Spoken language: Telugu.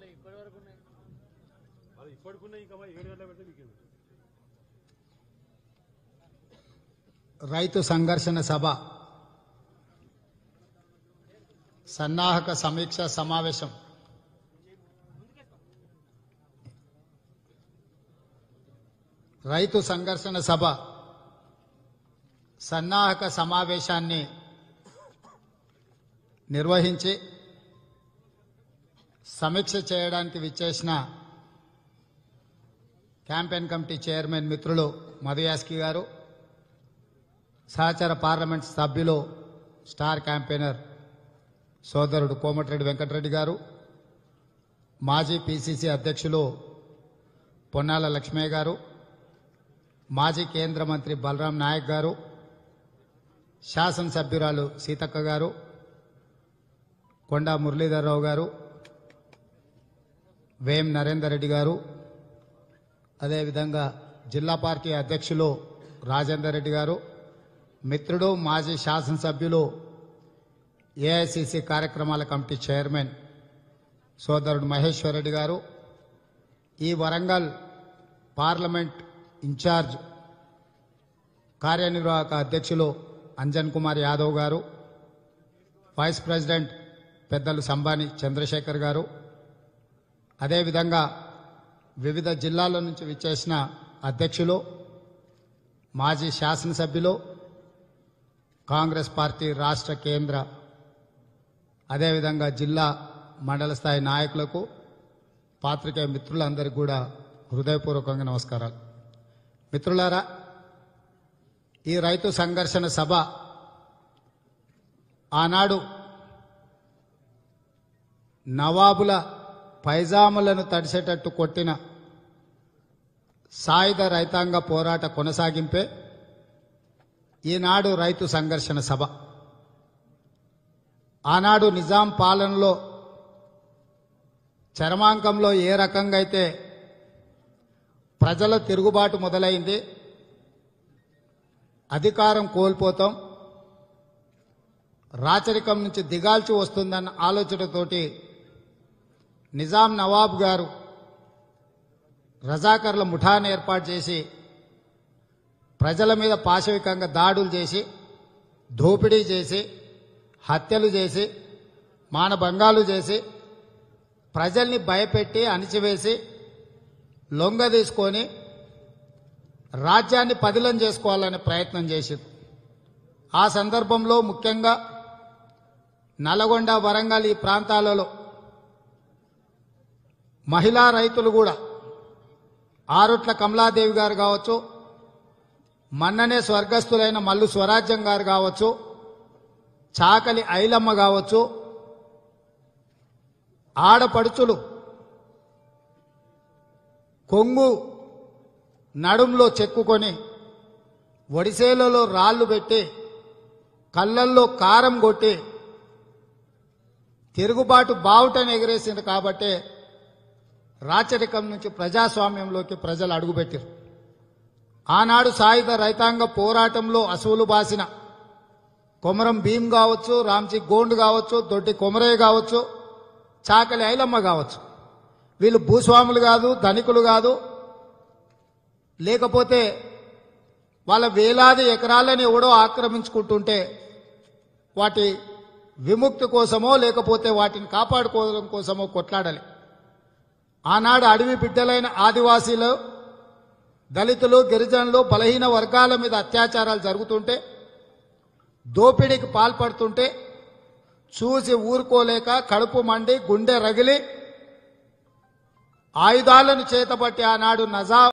మళ్ళీ రైతు సంఘర్షణ సభ సన్నాహక సమీక్ష సమావేశం రైతు సంఘర్షణ సభ సన్నాహక సమావేశాన్ని నిర్వహించి సమీక్ష చేయడానికి విచ్చేసిన క్యాంపెయిన్ కమిటీ చైర్మన్ మిత్రులు మధుయాస్కి గారు సహచార పార్లమెంట్ సభ్యులు స్టార్ క్యాంపెయినర్ సోదరుడు కోమటిరెడ్డి వెంకటరెడ్డి గారు మాజీ పిసిసి అధ్యక్షులు పొన్నాల లక్ష్మయ్య గారు మాజీ కేంద్ర మంత్రి బలరాం నాయక్ గారు శాసనసభ్యురాలు సీతక్క గారు కొండా మురళీధర్రావు గారు వేం నరేందర్ రెడ్డి గారు అదేవిధంగా జిల్లా పార్టీ అధ్యక్షులు రాజేందర్ రెడ్డి గారు మిత్రుడు మాజీ శాసనసభ్యులు ఏఐసిసి కార్యక్రమాల కమిటీ చైర్మన్ సోదరుడు మహేశ్వర్ రెడ్డి గారు ఈ వరంగల్ పార్లమెంట్ ఇన్ఛార్జ్ కార్యనిర్వాహక అధ్యక్షులు అంజన్ కుమార్ యాదవ్ గారు వైస్ ప్రెసిడెంట్ పెద్దలు సంబాని చంద్రశేఖర్ గారు అదేవిధంగా వివిధ జిల్లాల నుంచి విచ్చేసిన అధ్యక్షులు మాజీ శాసనసభ్యులు కాంగ్రెస్ పార్టీ రాష్ట్ర కేంద్ర అదేవిధంగా జిల్లా మండల స్థాయి నాయకులకు పాత్రికేయ మిత్రులందరికీ కూడా హృదయపూర్వకంగా నమస్కారాలు మిత్రులారా ఈ రైతు సంఘర్షణ సభ ఆనాడు నవాబుల పైజాములను తడిసేటట్టు కొట్టిన సాయుధ రైతాంగ పోరాట కొనసాగింపే ఈనాడు రైతు సంఘర్షణ సభ ఆనాడు నిజాం పాలనలో చరమాంకంలో ఏ రకంగా అయితే ప్రజల తిరుగుబాటు మొదలైంది అధికారం కోల్పోతాం రాచరికం నుంచి దిగాల్చి వస్తుందన్న ఆలోచనతోటి నిజాం నవాబ్ గారు రజాకర్ల ముఠాన్ని ఏర్పాటు చేసి ప్రజల మీద పాశవికంగా దాడులు చేసి దోపిడీ చేసి హత్యలు చేసి మానభంగాలు చేసి ప్రజల్ని భయపెట్టి అణిచివేసి లొంగ తీసుకొని రాజ్యాన్ని పదిలం చేసుకోవాలనే ప్రయత్నం చేసింది ఆ సందర్భంలో ముఖ్యంగా నల్గొండ వరంగల్ ఈ ప్రాంతాలలో మహిళా రైతులు కూడా ఆరుట్ల కమలాదేవి గారు కావచ్చు మన్ననే స్వర్గస్థులైన మల్లు స్వరాజ్యం గారు కావచ్చు చాకలి ఐలమ్మ కావచ్చు ఆడపడుచులు కొంగు నడుంలో చెక్కుకొని ఒడిసేలలో రాళ్ళు పెట్టి కళ్ళల్లో కారం కొట్టి తిరుగుబాటు బావుటను ఎగిరేసింది కాబట్టే రాచరికం నుంచి ప్రజాస్వామ్యంలోకి ప్రజలు అడుగుపెట్టారు ఆనాడు సాయుధ రైతాంగ పోరాటంలో అసువులు బాసిన కొమరం భీం కావచ్చు రామ్జీ గోండ్ కావచ్చు దొడ్డి కొమరయ్య కావచ్చు చాకలి ఐలమ్మ కావచ్చు వీళ్ళు భూస్వాములు కాదు ధనికులు కాదు లేకపోతే వాళ్ళ వేలాది ఎకరాలని ఎవడో ఆక్రమించుకుంటుంటే వాటి విముక్తి కోసమో లేకపోతే వాటిని కాపాడుకోవడం కోసమో కొట్లాడాలి ఆనాడు అడవి బిడ్డలైన ఆదివాసీలు దళితులు గిరిజనులు బలహీన వర్గాల మీద అత్యాచారాలు జరుగుతుంటే దోపిడీకి పాల్పడుతుంటే చూసి ఊరుకోలేక కడుపు మండి గుండె రగిలి ఆయుధాలను చేతబట్టి ఆనాడు నజా